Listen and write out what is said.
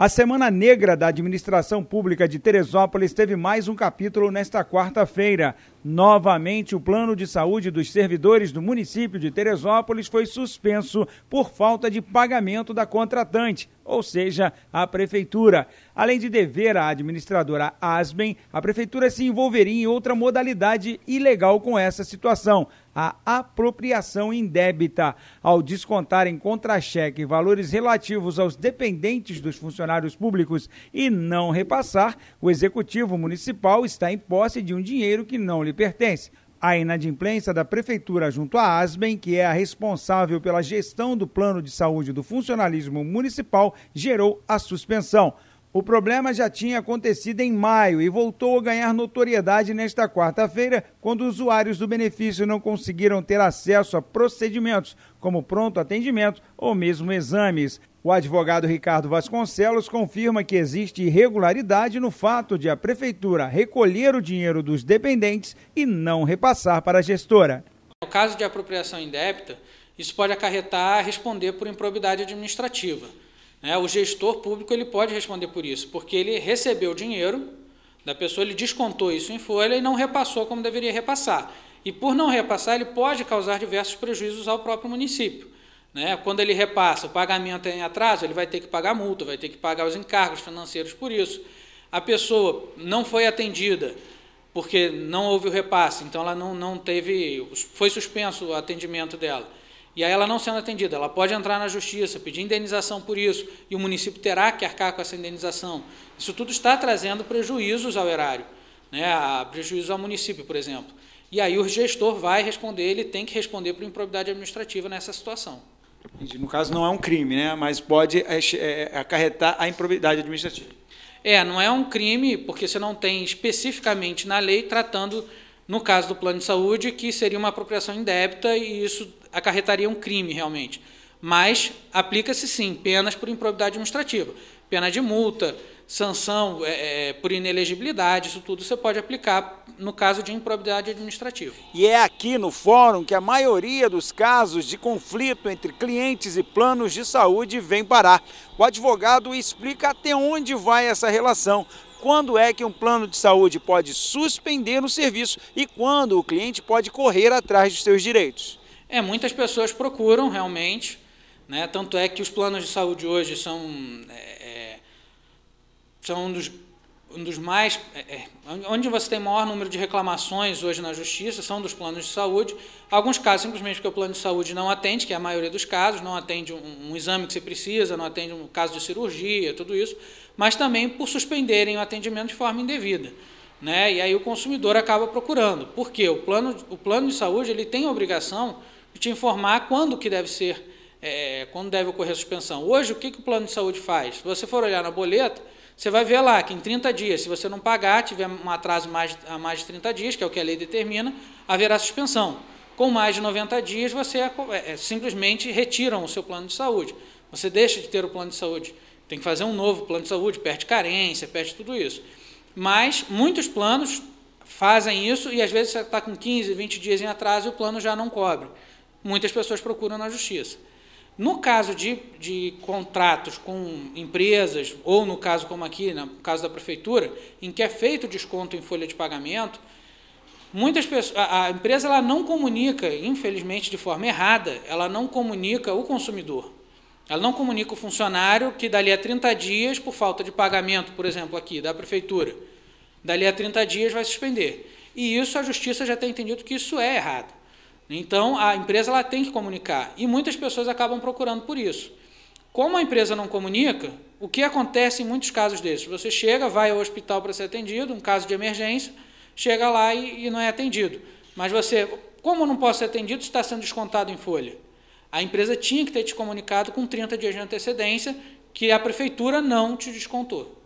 A Semana Negra da Administração Pública de Teresópolis teve mais um capítulo nesta quarta-feira. Novamente, o plano de saúde dos servidores do município de Teresópolis foi suspenso por falta de pagamento da contratante, ou seja, a Prefeitura. Além de dever à administradora Asben, a Prefeitura se envolveria em outra modalidade ilegal com essa situação, a apropriação indébita. Ao descontar em contra-cheque valores relativos aos dependentes dos funcionários públicos e não repassar, o Executivo Municipal está em posse de um dinheiro que não lhe pertence a inadimplência da Prefeitura junto à ASBEM, que é a responsável pela gestão do plano de saúde do funcionalismo municipal, gerou a suspensão. O problema já tinha acontecido em maio e voltou a ganhar notoriedade nesta quarta-feira, quando usuários do benefício não conseguiram ter acesso a procedimentos como pronto atendimento ou mesmo exames. O advogado Ricardo Vasconcelos confirma que existe irregularidade no fato de a prefeitura recolher o dinheiro dos dependentes e não repassar para a gestora. No caso de apropriação indébita, isso pode acarretar a responder por improbidade administrativa. Né? o gestor público ele pode responder por isso, porque ele recebeu o dinheiro da pessoa, ele descontou isso em folha e não repassou como deveria repassar. E por não repassar, ele pode causar diversos prejuízos ao próprio município. Né? Quando ele repassa o pagamento é em atraso, ele vai ter que pagar multa, vai ter que pagar os encargos financeiros por isso. A pessoa não foi atendida porque não houve o repasse, então ela não, não teve. foi suspenso o atendimento dela e aí ela não sendo atendida, ela pode entrar na justiça, pedir indenização por isso, e o município terá que arcar com essa indenização. Isso tudo está trazendo prejuízos ao erário, né, prejuízo ao município, por exemplo. E aí o gestor vai responder, ele tem que responder por improbidade administrativa nessa situação. No caso, não é um crime, né? mas pode eh, eh, acarretar a improbidade administrativa. É, não é um crime, porque você não tem especificamente na lei tratando no caso do plano de saúde, que seria uma apropriação indébita e isso acarretaria um crime realmente. Mas aplica-se sim penas por improbidade administrativa, pena de multa, sanção é, é, por inelegibilidade, isso tudo você pode aplicar no caso de improbidade administrativa. E é aqui no fórum que a maioria dos casos de conflito entre clientes e planos de saúde vem parar. O advogado explica até onde vai essa relação, quando é que um plano de saúde pode suspender o serviço e quando o cliente pode correr atrás dos seus direitos. É, muitas pessoas procuram realmente, né? tanto é que os planos de saúde hoje são, é, é são um dos um dos mais. É, é, onde você tem maior número de reclamações hoje na justiça são dos planos de saúde. Alguns casos, simplesmente porque o plano de saúde não atende, que é a maioria dos casos, não atende um, um exame que você precisa, não atende um caso de cirurgia, tudo isso, mas também por suspenderem o atendimento de forma indevida. Né? E aí o consumidor acaba procurando. Por quê? O plano, o plano de saúde ele tem a obrigação de te informar quando que deve ser é, quando deve ocorrer a suspensão. Hoje, o que, que o plano de saúde faz? Se você for olhar na boleta, você vai ver lá que em 30 dias, se você não pagar, tiver um atraso mais, a mais de 30 dias, que é o que a lei determina, haverá suspensão. Com mais de 90 dias, você é, é, é, simplesmente retiram o seu plano de saúde. Você deixa de ter o plano de saúde. Tem que fazer um novo plano de saúde, perde carência, perde tudo isso. Mas muitos planos fazem isso e às vezes você está com 15, 20 dias em atraso e o plano já não cobre. Muitas pessoas procuram na justiça. No caso de, de contratos com empresas, ou no caso como aqui, né, no caso da prefeitura, em que é feito desconto em folha de pagamento, muitas pessoas, a, a empresa ela não comunica, infelizmente de forma errada, ela não comunica o consumidor. Ela não comunica o funcionário que dali a 30 dias, por falta de pagamento, por exemplo, aqui da prefeitura, dali a 30 dias vai suspender. E isso a justiça já tem entendido que isso é errado. Então, a empresa ela tem que comunicar. E muitas pessoas acabam procurando por isso. Como a empresa não comunica, o que acontece em muitos casos desses? Você chega, vai ao hospital para ser atendido, um caso de emergência, chega lá e, e não é atendido. Mas você, como não posso ser atendido, está sendo descontado em folha. A empresa tinha que ter te comunicado com 30 dias de antecedência que a prefeitura não te descontou.